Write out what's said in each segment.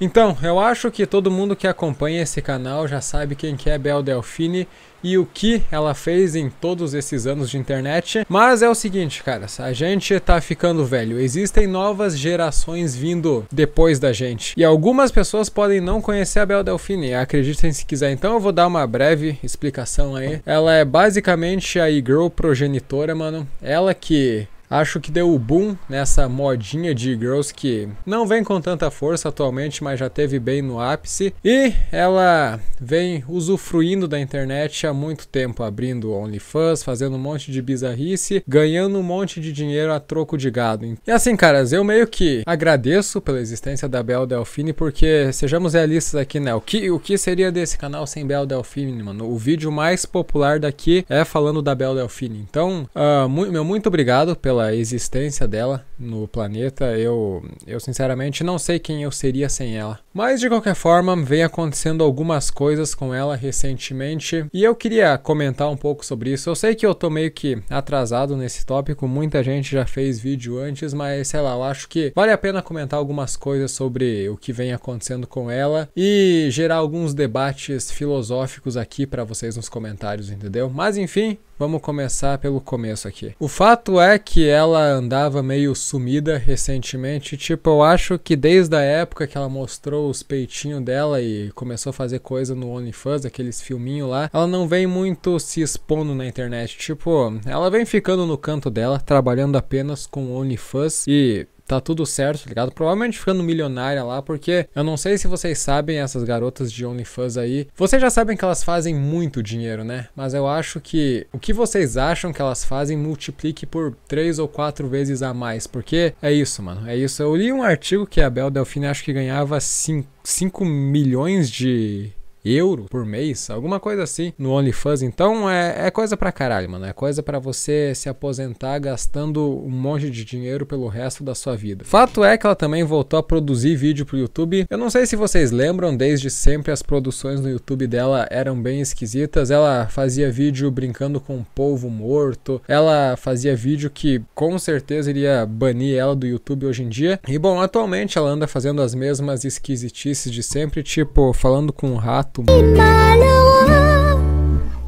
Então, eu acho que todo mundo que acompanha esse canal já sabe quem que é Bel Delfine e o que ela fez em todos esses anos de internet. Mas é o seguinte, caras, a gente tá ficando velho. Existem novas gerações vindo depois da gente. E algumas pessoas podem não conhecer a Bel Delfine. Acreditem se quiser. Então eu vou dar uma breve explicação aí. Ela é basicamente a e-girl progenitora, mano. Ela que Acho que deu o boom nessa modinha de girls que não vem com tanta força atualmente, mas já teve bem no ápice. E ela vem usufruindo da internet há muito tempo, abrindo OnlyFans, fazendo um monte de bizarrice, ganhando um monte de dinheiro a troco de gado. E assim, caras, eu meio que agradeço pela existência da Bel Delfine, porque sejamos realistas aqui, né? O que, o que seria desse canal sem Bel Delfine, mano? O vídeo mais popular daqui é falando da Bel Delfine. Então, uh, mu meu muito obrigado pela pela existência dela no planeta. Eu, eu sinceramente não sei quem eu seria sem ela. Mas de qualquer forma, vem acontecendo algumas coisas com ela recentemente e eu queria comentar um pouco sobre isso. Eu sei que eu tô meio que atrasado nesse tópico, muita gente já fez vídeo antes, mas sei lá, eu acho que vale a pena comentar algumas coisas sobre o que vem acontecendo com ela e gerar alguns debates filosóficos aqui para vocês nos comentários, entendeu? Mas enfim, vamos começar pelo começo aqui. O fato é que ela andava meio sumida recentemente. Tipo, eu acho que desde a época que ela mostrou os peitinhos dela e começou a fazer coisa no OnlyFans, aqueles filminhos lá, ela não vem muito se expondo na internet. Tipo, ela vem ficando no canto dela, trabalhando apenas com OnlyFans e tá tudo certo, tá ligado? Provavelmente ficando milionária lá, porque eu não sei se vocês sabem, essas garotas de OnlyFans aí, vocês já sabem que elas fazem muito dinheiro, né? Mas eu acho que o que vocês acham que elas fazem multiplique por três ou quatro vezes a mais, porque é isso, mano, é isso. Eu li um artigo que a Bel Delfine acho que ganhava 5 milhões de euro por mês, alguma coisa assim, no OnlyFans. Então é, é coisa pra caralho, mano. É coisa para você se aposentar gastando um monte de dinheiro pelo resto da sua vida. Fato é que ela também voltou a produzir vídeo pro YouTube. Eu não sei se vocês lembram, desde sempre as produções no YouTube dela eram bem esquisitas. Ela fazia vídeo brincando com um povo morto. Ela fazia vídeo que com certeza iria banir ela do YouTube hoje em dia. E bom, atualmente ela anda fazendo as mesmas esquisitices de sempre, tipo falando com um rato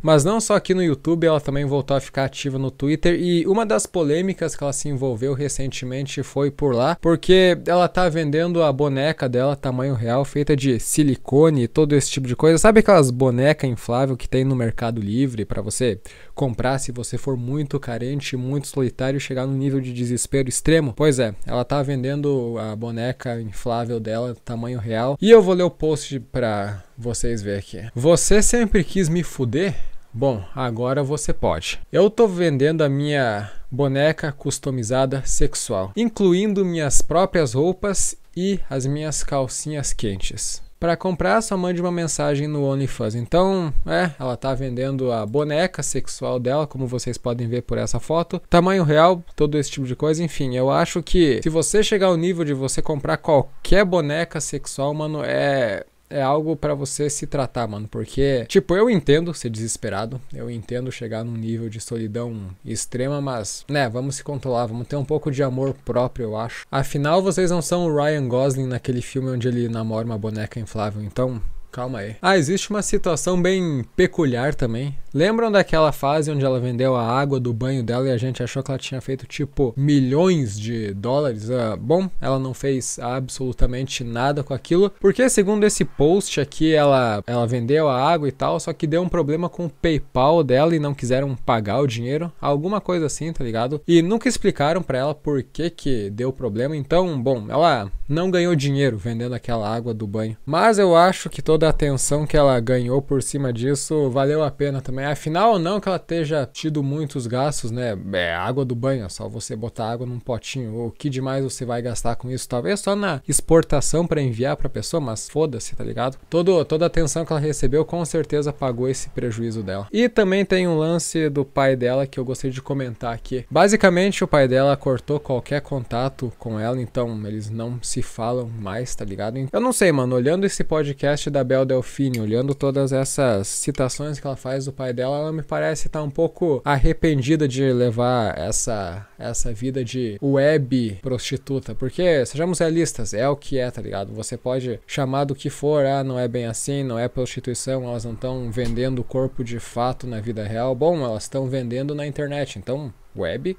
mas não só aqui no YouTube, ela também voltou a ficar ativa no Twitter e uma das polêmicas que ela se envolveu recentemente foi por lá, porque ela tá vendendo a boneca dela tamanho real, feita de silicone e todo esse tipo de coisa. Sabe aquelas bonecas infláveis que tem no Mercado Livre para você comprar se você for muito carente, muito solitário, chegar num nível de desespero extremo? Pois é, ela tá vendendo a boneca inflável dela, tamanho real. E eu vou ler o post pra vocês verem aqui. Você sempre quis me fuder? Bom, agora você pode. Eu tô vendendo a minha boneca customizada sexual, incluindo minhas próprias roupas e as minhas calcinhas quentes. Para comprar, só mande uma mensagem no OnlyFans. Então, é, ela tá vendendo a boneca sexual dela, como vocês podem ver por essa foto. Tamanho real, todo esse tipo de coisa. Enfim, eu acho que se você chegar ao nível de você comprar qualquer boneca sexual, mano, é é algo para você se tratar, mano, porque, tipo, eu entendo ser desesperado, eu entendo chegar num nível de solidão extrema, mas, né, vamos se controlar, vamos ter um pouco de amor próprio, eu acho. Afinal, vocês não são o Ryan Gosling naquele filme onde ele namora uma boneca inflável, então calma aí. Ah, existe uma situação bem peculiar também. Lembram daquela fase onde ela vendeu a água do banho dela e a gente achou que ela tinha feito tipo milhões de dólares? Ah, bom, ela não fez absolutamente nada com aquilo, porque segundo esse post aqui, ela, ela vendeu a água e tal, só que deu um problema com o PayPal dela e não quiseram pagar o dinheiro, alguma coisa assim, tá ligado? E nunca explicaram para ela por que que deu problema. Então, bom, ela não ganhou dinheiro vendendo aquela água do banho. Mas eu acho que toda atenção que ela ganhou por cima disso valeu a pena também. Afinal, não que ela tenha tido muitos gastos, né? É água do banho, é só você botar água num potinho. O que demais você vai gastar com isso? Talvez só na exportação para enviar para pessoa, mas foda-se, tá ligado? Todo, toda a atenção que ela recebeu com certeza pagou esse prejuízo dela. E também tem um lance do pai dela que eu gostei de comentar aqui. Basicamente, o pai dela cortou qualquer contato com ela, então eles não se falam mais, tá ligado? Eu não sei, mano, olhando esse podcast da Isabel Delfini, olhando todas essas citações que ela faz do pai dela, ela me parece estar tá um pouco arrependida de levar essa, essa vida de web prostituta. Porque, sejamos realistas, é o que é, tá ligado? Você pode chamar do que for, ah, não é bem assim, não é prostituição, elas não estão vendendo o corpo de fato na vida real. Bom, elas estão vendendo na internet, então web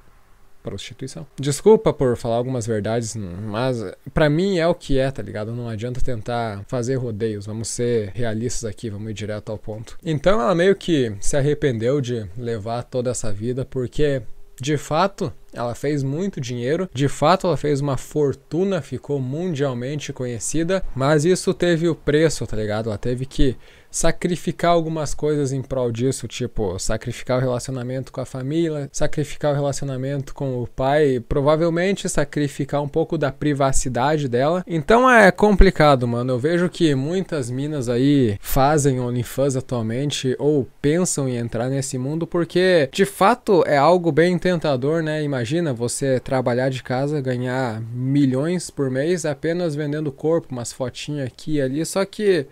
prostituição. Desculpa por falar algumas verdades, mas para mim é o que é, tá ligado? Não adianta tentar fazer rodeios, vamos ser realistas aqui, vamos ir direto ao ponto. Então ela meio que se arrependeu de levar toda essa vida porque de fato ela fez muito dinheiro, de fato ela fez uma fortuna, ficou mundialmente conhecida, mas isso teve o preço, tá ligado? Ela teve que sacrificar algumas coisas em prol disso, tipo sacrificar o relacionamento com a família, sacrificar o relacionamento com o pai, provavelmente sacrificar um pouco da privacidade dela. Então é complicado, mano. Eu vejo que muitas minas aí fazem OnlyFans atualmente ou pensam em entrar nesse mundo porque de fato é algo bem tentador, né? Imagina Imagina você trabalhar de casa, ganhar milhões por mês apenas vendendo corpo, umas fotinhas aqui e ali. Só que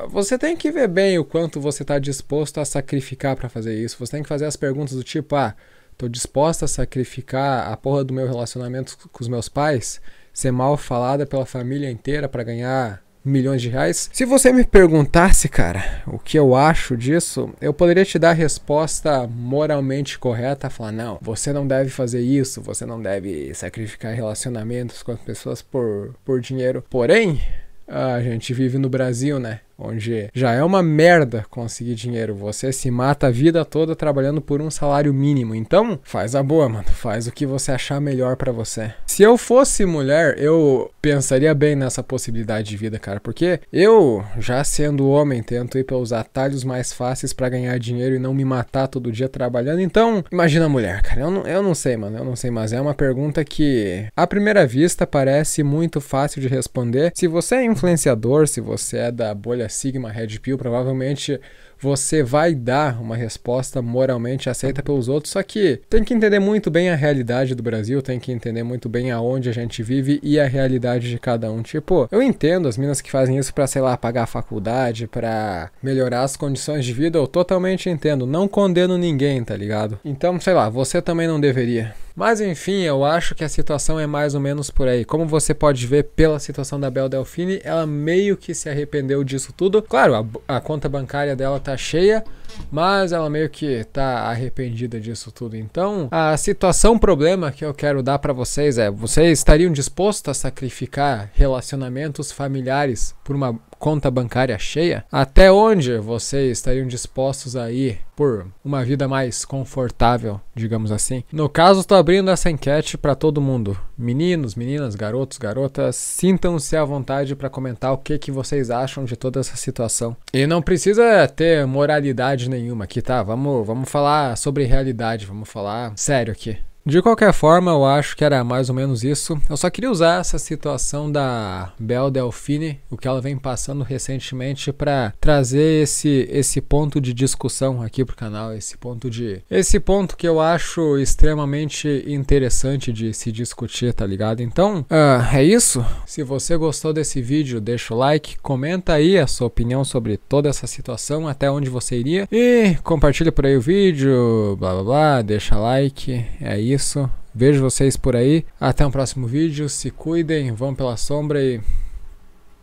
uh, você tem que ver bem o quanto você está disposto a sacrificar para fazer isso. Você tem que fazer as perguntas do tipo: ah, tô disposta a sacrificar a porra do meu relacionamento com os meus pais, ser mal falada pela família inteira para ganhar milhões de reais. Se você me perguntasse, cara, o que eu acho disso, eu poderia te dar a resposta moralmente correta, falar não, você não deve fazer isso, você não deve sacrificar relacionamentos com as pessoas por, por dinheiro. Porém, a gente vive no Brasil, né? onde já é uma merda conseguir dinheiro. Você se mata a vida toda trabalhando por um salário mínimo. Então, faz a boa, mano. Faz o que você achar melhor para você. Se eu fosse mulher, eu pensaria bem nessa possibilidade de vida, cara, porque eu, já sendo homem, tento ir pelos atalhos mais fáceis para ganhar dinheiro e não me matar todo dia trabalhando. Então, imagina a mulher, cara. Eu não, eu não sei, mano. Eu não sei, mas é uma pergunta que, à primeira vista, parece muito fácil de responder. Se você é influenciador, se você é da bolha Sigma Red Pill, provavelmente você vai dar uma resposta moralmente aceita pelos outros. Só que tem que entender muito bem a realidade do Brasil, tem que entender muito bem aonde a gente vive e a realidade de cada um. Tipo, eu entendo as minas que fazem isso para, sei lá, pagar a faculdade, para melhorar as condições de vida, eu totalmente entendo. Não condeno ninguém, tá ligado? Então, sei lá, você também não deveria. Mas enfim, eu acho que a situação é mais ou menos por aí. Como você pode ver pela situação da Bel Delfine, ela meio que se arrependeu disso tudo. Claro, a, a conta bancária dela tá cheia. Mas ela meio que tá arrependida disso tudo. Então, a situação problema que eu quero dar para vocês é: vocês estariam dispostos a sacrificar relacionamentos familiares por uma conta bancária cheia? Até onde vocês estariam dispostos a ir por uma vida mais confortável, digamos assim? No caso, estou abrindo essa enquete para todo mundo. Meninos, meninas, garotos, garotas, sintam-se à vontade para comentar o que, que vocês acham de toda essa situação. E não precisa ter moralidade nenhuma aqui, tá? Vamos, vamos falar sobre realidade, vamos falar sério aqui. De qualquer forma, eu acho que era mais ou menos isso. Eu só queria usar essa situação da Bel Delfine, o que ela vem passando recentemente, para trazer esse, esse ponto de discussão aqui pro canal, esse ponto de. Esse ponto que eu acho extremamente interessante de se discutir, tá ligado? Então, uh, é isso. Se você gostou desse vídeo, deixa o like, comenta aí a sua opinião sobre toda essa situação, até onde você iria. E compartilha por aí o vídeo, blá blá blá, deixa like. É isso isso. Vejo vocês por aí. Até o um próximo vídeo. Se cuidem, vão pela sombra e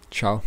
tchau.